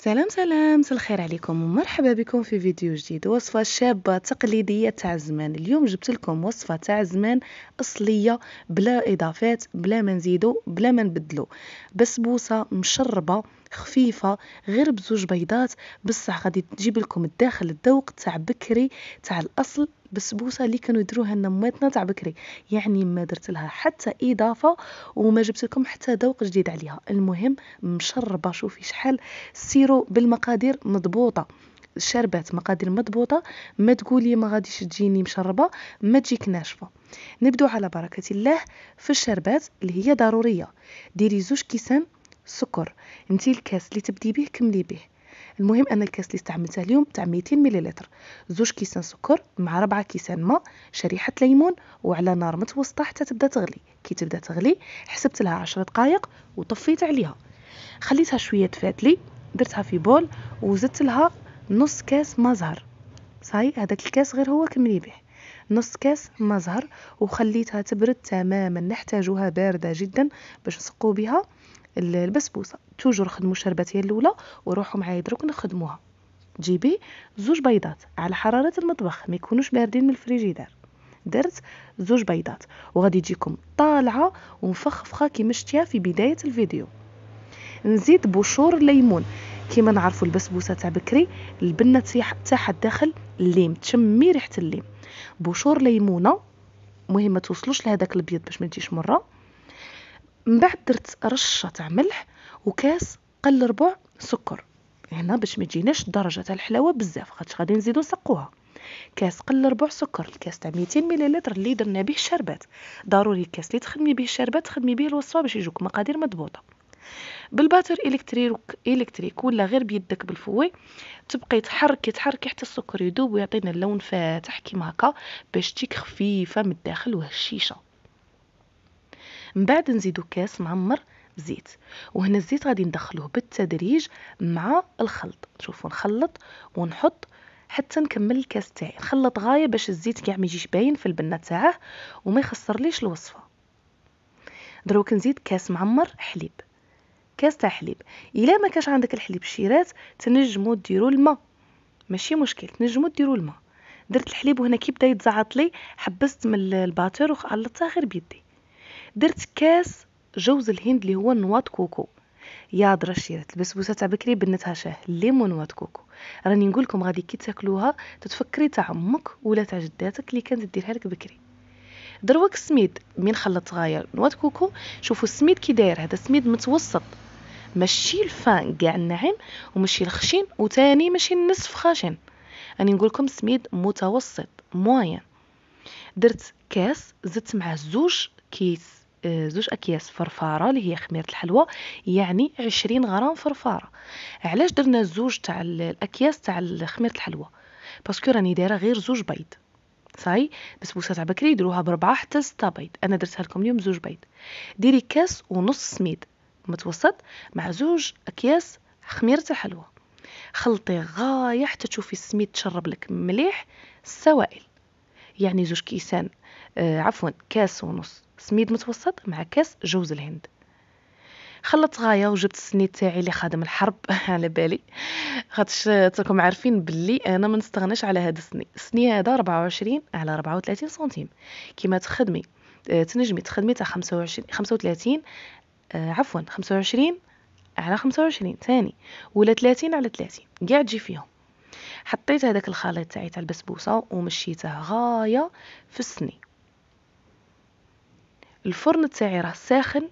سلام سلام مساء الخير عليكم ومرحبا بكم في فيديو جديد وصفه شابه تقليديه تاع زمان اليوم جبت لكم وصفه تاع زمان اصليه بلا اضافات بلا ما نزيدو بلا ما نبدلو بسبوسه مشربه خفيفه غير بزوج بيضات بصح غادي تجيب لكم الداخل الذوق تاع بكري تاع الاصل بسبوسه اللي كانوا يديروها النماطنا تاع بكري يعني ما درت لها حتى اضافه وما جبت لكم حتى ذوق جديد عليها المهم مشربه شوفي شحال سيرو بالمقادير مضبوطه شربات مقادير مضبوطه ما تقولي ما غاديش تجيني مشربه ما تجيك ناشفه نبدو على بركه الله في الشربات اللي هي ضروريه ديري زوج كيسان سكر انت الكاس اللي تبدي به كملي به المهم انا الكاس اللي استعملته اليوم تاع 200 مليلتر زوج كيسان سكر مع ربعة كيسان ماء شريحه ليمون وعلى نار متوسطه حتى تبدا تغلي كي تبدا تغلي حسبت لها 10 دقائق وطفيت عليها خليتها شويه تفات لي درتها في بول وزدت لها نص كاس زهر صاي هذاك الكاس غير هو كملي به نص كاس زهر وخليتها تبرد تماما نحتاجها بارده جدا باش نسقو بها البسبوسه توجور خدموا الشربه ديال الاولى وروحوا معايا دروك نخدموها جيبي زوج بيضات على حراره المطبخ ما يكونوش باردين من الفريجيدار درت زوج بيضات وغادي تجيكم طالعه ومفخفخه كما شفتيها في بدايه الفيديو نزيد بشور الليمون كما نعرفوا البسبوسه تاع بكري البنه تاعها الداخل الليم تشمي ريحه الليم بشور ليمونه مهم ما توصلوش لهذاك الابيض باش ما تجيش مره من بعد درت رشه تاع ملح وكاس قل ربع سكر هنا باش ما تجيناش درجه تاع الحلاوه بزاف خاطش غادي نزيدو نسقوها كاس قل ربع سكر الكاس تاع 200 مليلتر اللي درنا به الشربات ضروري الكاس اللي تخدمي به الشربات تخدمي به الوصفه باش يجوك مقادير مضبوطه بالباتر الكتريك الكتريك ولا غير بيدك بالفوي تبقي تحركي تحركي حتى السكر يذوب ويعطينا اللون فاتح كيما هكا باش تجيك خفيفه من الداخل وهشيشه من بعد نزيدو كاس معمر زيت وهنا الزيت غادي ندخله بالتدريج مع الخلط شوفوا نخلط ونحط حتى نكمل الكاس تاعي نخلط غايه باش الزيت كاع ما يجيش باين في البنه تاعه وما يخسرليش الوصفه دروك نزيد كاس معمر حليب كاس تاع حليب الا ما كاش عندك الحليب شيرات تنجموا ديروا الماء ماشي مشكل تنجموا ديروا الماء درت الحليب وهنا كي بدا يتزعط لي حبست من الباتور وخلطته غير بيدي درت كاس جوز الهند اللي هو نواط كوكو يا درشي البسبوسه تاع بكري بنتها شاه ليمون نواط كوكو راني نقول لكم غادي كي تاكلوها تتفكري تاع امك ولا تاع جداتك اللي كانت ديرها لك بكري دروك السميد من خلط صغير نواط كوكو شوفوا السميد كي داير هذا السميد متوسط ماشي الفان كاع الناعم وماشي الخشين وتاني ماشي النصف خشن راني نقول لكم سميد متوسط موين درت كاس زدت معاه زوج كيس زوج اكياس فرفاره اللي هي خميره الحلوى يعني 20 غرام فرفاره علاش درنا زوج تاع الاكياس تاع خميره الحلوى باسكو راني دايره غير زوج بيض صاي بسبوسه تاع بكري يديروها بربعه حتى ستة بيض انا درتها لكم اليوم زوج بيض ديري كاس ونص سميد متوسط مع زوج اكياس خميره الحلوى خلطي غايه حتى تشوفي السميد تشرب لك مليح السوائل يعني زوج كيسان آه عفوا كاس ونص سميد متوسط مع كاس جوز الهند خلط غايه وجبت السنيد تاعي اللي خادم الحرب على بالي خاطش تكون عارفين باللي انا ما نستغناش على هذا السني السني هذا 24 على 34 سنتيم كيما تخدمي آه، تنجمي تخدمي تاع 25 35 آه، عفوا 25 على 25 ثاني ولا 30 على 30 كاع تجي فيهم حطيت هذاك الخليط تاعي تاع البسبوسه ومشيته غايه في السني الفرن تاعي راه ساخن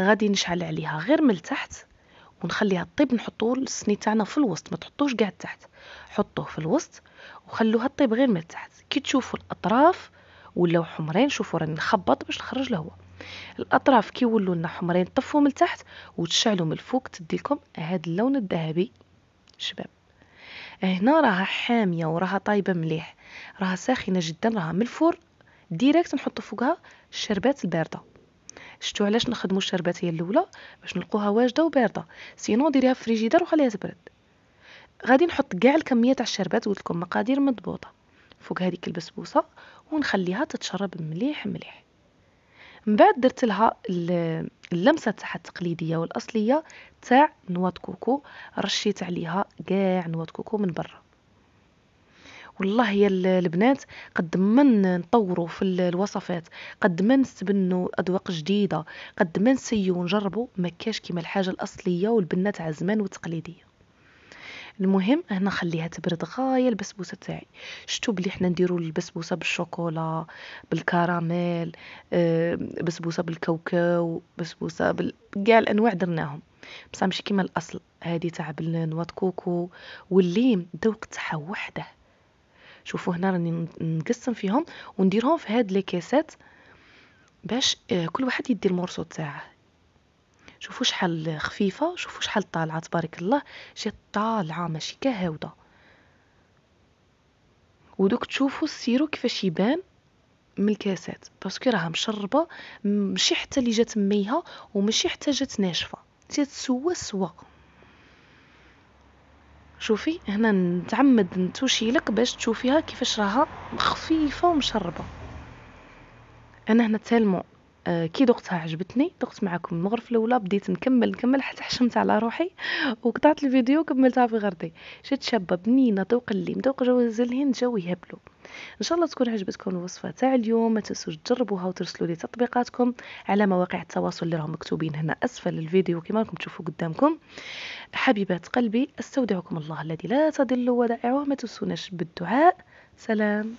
غادي نشعل عليها غير من التحت ونخليها طيب نحطو السني تاعنا في الوسط ما تحطوش كاع تحت حطوه في الوسط وخلوها طيب غير من التحت كي تشوفوا الاطراف ولاو حمرين شوفوا راني نخبط باش نخرج الهواء الاطراف كي يولوا لنا حمرين طفوا من التحت وتشعلوا من الفوق تدي لكم هذا اللون الذهبي شباب هنا راها حاميه وراها طايبه مليح راها ساخنه جدا راها من الفرن ديريكت نحطو فوقها الشربات البارده شتو علاش نخدموا الشربات هي الاولى باش نلقوها واجده وبارده سينو ديريها في الفريجيدير وخليها تبرد غادي نحط كاع الكميه تاع الشربات قلت لكم مقادير مضبوطه فوق هذيك البسبوسه ونخليها تتشرب مليح مليح من بعد درت لها اللمسه تاعها التقليديه والاصليه تاع نواه كوكو رشيت عليها كاع نواه كوكو من برا والله يا البنات قد ما نطوروا في الوصفات قد ما نستبنوا اذواق جديده قد ما نسيو ونجربوا ما كاش كيما الحاجه الاصليه والبنات عزمان وتقليديه المهم هنا خليها تبرد غايه البسبوسه تاعي شتو بلي حنا نديرو البسبوسه بالشوكولا بالكراميل آه، بسبوسه بالكاوكاو بسبوسه بال... الانواع درناهم بصح ماشي كيما الاصل هذه تاع بالنوات كوكو والليم ذوق تاعها وحده شوفوا هنا راني نقسم فيهم ونديرهم في هاد لي كيسات باش آه، كل واحد يدي المورسو تاعه شوفوا شحال خفيفه شوفوا شحال طالعه تبارك الله شي طالعه ماشي كهاوده ودوك تشوفوا السيرو كيفاش يبان من الكاسات باسكو راها مشربه ماشي حتى اللي جات ميها وماشي حتى جات ناشفه جات سوا سوا شوفي هنا نتعمد نتوشيلك باش تشوفيها كيفاش راها خفيفه ومشربه انا هنا تالمو آه، كي دقتها عجبتني دقت معكم المغرف الاولى بديت نكمل نكمل حتى حشمت على روحي وقطعت الفيديو كملتها في غردي شات شابه بنينه ذوق اللي ذوق جواز الهند جاو يهبلوا ان شاء الله تكون عجبتكم الوصفه تاع اليوم ما تنسوش تجربوها وترسلوا لي تطبيقاتكم على مواقع التواصل اللي راهم مكتوبين هنا اسفل الفيديو كما راكم تشوفوا قدامكم حبيبات قلبي استودعكم الله الذي لا تضل ودائعه ما تنسوناش بالدعاء سلام